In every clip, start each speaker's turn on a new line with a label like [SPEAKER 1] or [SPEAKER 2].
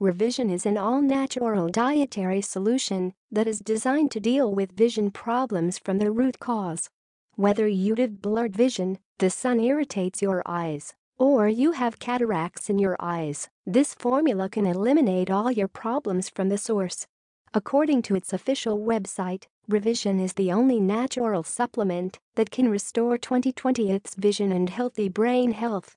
[SPEAKER 1] Revision is an all-natural dietary solution that is designed to deal with vision problems from the root cause. Whether you have blurred vision, the sun irritates your eyes, or you have cataracts in your eyes, this formula can eliminate all your problems from the source. According to its official website, Revision is the only natural supplement that can restore 20 vision and healthy brain health.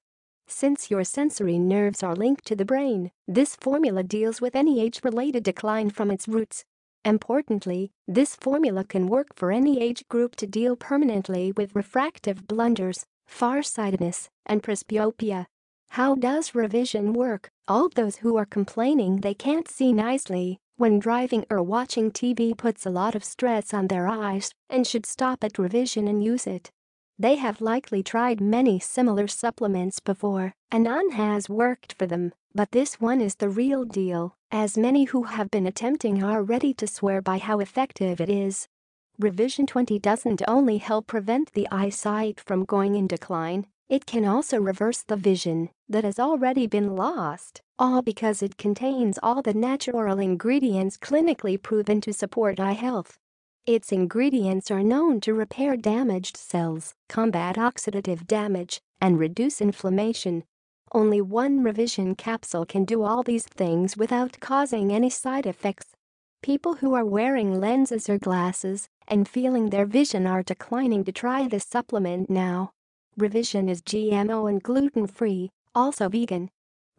[SPEAKER 1] Since your sensory nerves are linked to the brain, this formula deals with any age-related decline from its roots. Importantly, this formula can work for any age group to deal permanently with refractive blunders, farsightedness, and presbyopia. How does revision work? All those who are complaining they can't see nicely when driving or watching TV puts a lot of stress on their eyes and should stop at revision and use it. They have likely tried many similar supplements before, and none has worked for them, but this one is the real deal, as many who have been attempting are ready to swear by how effective it is. Revision 20 doesn't only help prevent the eyesight from going in decline, it can also reverse the vision that has already been lost, all because it contains all the natural ingredients clinically proven to support eye health. Its ingredients are known to repair damaged cells, combat oxidative damage, and reduce inflammation. Only one revision capsule can do all these things without causing any side effects. People who are wearing lenses or glasses and feeling their vision are declining to try this supplement now. Revision is GMO and gluten-free, also vegan.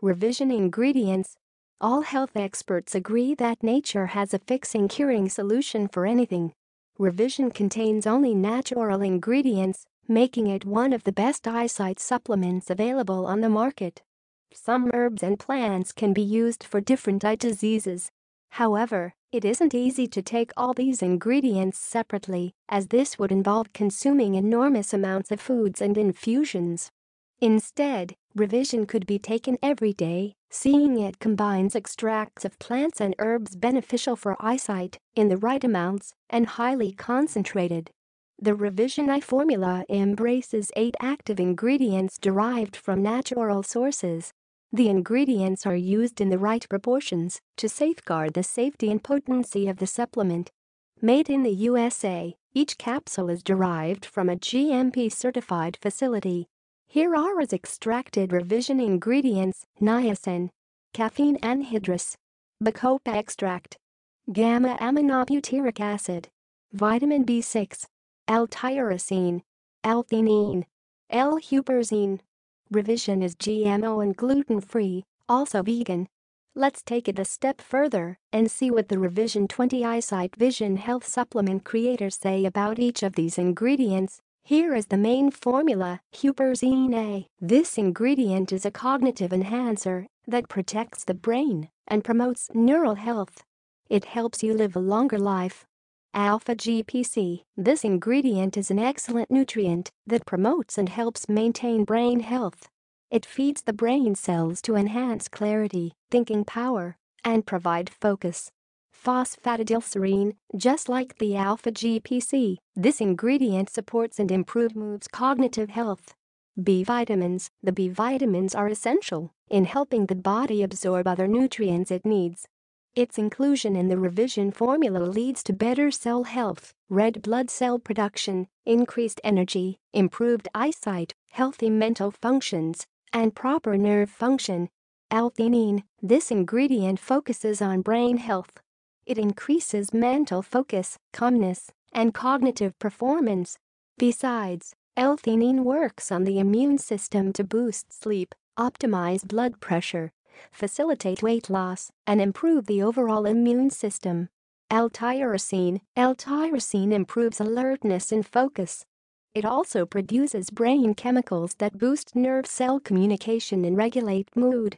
[SPEAKER 1] Revision ingredients all health experts agree that nature has a fixing curing solution for anything. Revision contains only natural ingredients, making it one of the best eyesight supplements available on the market. Some herbs and plants can be used for different eye diseases. However, it isn't easy to take all these ingredients separately, as this would involve consuming enormous amounts of foods and infusions. Instead, Revision could be taken every day, seeing it combines extracts of plants and herbs beneficial for eyesight in the right amounts and highly concentrated. The Revision Eye formula embraces eight active ingredients derived from natural sources. The ingredients are used in the right proportions to safeguard the safety and potency of the supplement. Made in the USA, each capsule is derived from a GMP certified facility here are as extracted revision ingredients, niacin, caffeine anhydrous, bacopa extract, gamma aminobutyric acid, vitamin B6, L-tyrosine, L-theanine, L-huperzine. Revision is GMO and gluten-free, also vegan. Let's take it a step further and see what the Revision 20 Eyesight Vision Health Supplement creators say about each of these ingredients. Here is the main formula, Huperzine A. This ingredient is a cognitive enhancer that protects the brain and promotes neural health. It helps you live a longer life. Alpha GPC This ingredient is an excellent nutrient that promotes and helps maintain brain health. It feeds the brain cells to enhance clarity, thinking power, and provide focus phosphatidylserine, just like the alpha-GPC. This ingredient supports and improves moves cognitive health. B vitamins The B vitamins are essential in helping the body absorb other nutrients it needs. Its inclusion in the revision formula leads to better cell health, red blood cell production, increased energy, improved eyesight, healthy mental functions, and proper nerve function. L-theanine, this ingredient focuses on brain health it increases mental focus, calmness, and cognitive performance. Besides, L-theanine works on the immune system to boost sleep, optimize blood pressure, facilitate weight loss, and improve the overall immune system. L-tyrosine L-tyrosine improves alertness and focus. It also produces brain chemicals that boost nerve cell communication and regulate mood.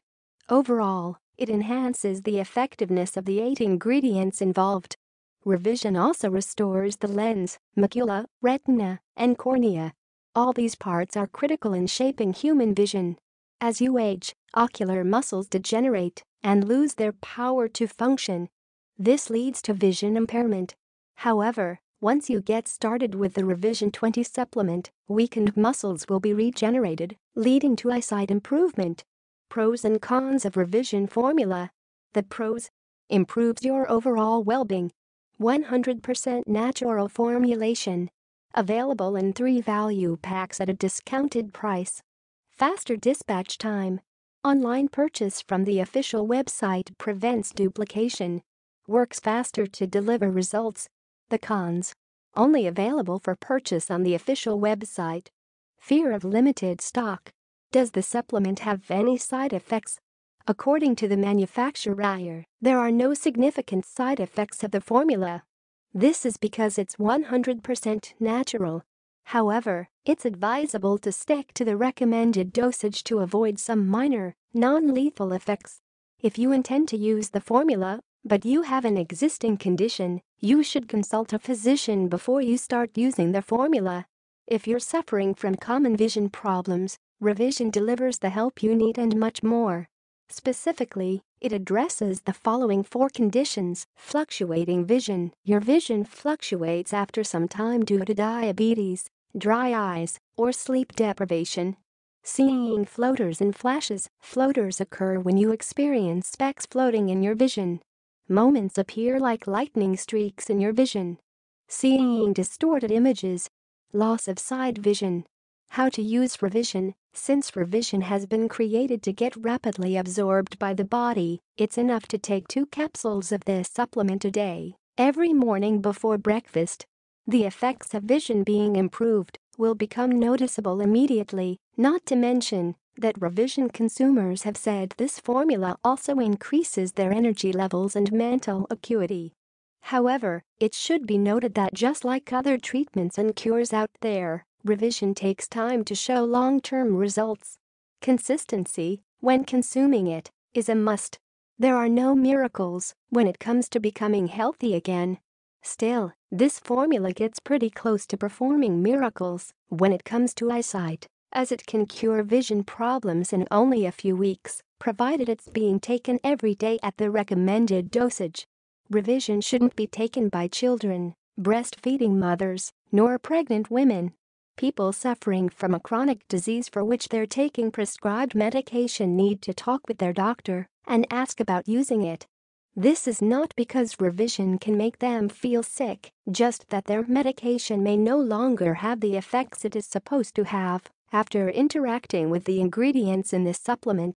[SPEAKER 1] Overall, it enhances the effectiveness of the eight ingredients involved. Revision also restores the lens, macula, retina, and cornea. All these parts are critical in shaping human vision. As you age, ocular muscles degenerate and lose their power to function. This leads to vision impairment. However, once you get started with the Revision 20 supplement, weakened muscles will be regenerated, leading to eyesight improvement. Pros and cons of revision formula. The pros improves your overall well being. 100% natural formulation. Available in three value packs at a discounted price. Faster dispatch time. Online purchase from the official website prevents duplication. Works faster to deliver results. The cons. Only available for purchase on the official website. Fear of limited stock. Does the supplement have any side effects? According to the manufacturer, there are no significant side effects of the formula. This is because it's 100% natural. However, it's advisable to stick to the recommended dosage to avoid some minor, non-lethal effects. If you intend to use the formula, but you have an existing condition, you should consult a physician before you start using the formula. If you're suffering from common vision problems, Revision delivers the help you need and much more. Specifically, it addresses the following four conditions fluctuating vision. Your vision fluctuates after some time due to diabetes, dry eyes, or sleep deprivation. Seeing floaters and flashes. Floaters occur when you experience specks floating in your vision. Moments appear like lightning streaks in your vision. Seeing distorted images. Loss of side vision. How to use revision. Since revision has been created to get rapidly absorbed by the body, it's enough to take two capsules of this supplement a day, every morning before breakfast. The effects of vision being improved will become noticeable immediately, not to mention that revision consumers have said this formula also increases their energy levels and mental acuity. However, it should be noted that just like other treatments and cures out there, Revision takes time to show long-term results. Consistency, when consuming it, is a must. There are no miracles when it comes to becoming healthy again. Still, this formula gets pretty close to performing miracles when it comes to eyesight, as it can cure vision problems in only a few weeks, provided it's being taken every day at the recommended dosage. Revision shouldn't be taken by children, breastfeeding mothers, nor pregnant women People suffering from a chronic disease for which they're taking prescribed medication need to talk with their doctor and ask about using it. This is not because revision can make them feel sick, just that their medication may no longer have the effects it is supposed to have after interacting with the ingredients in this supplement.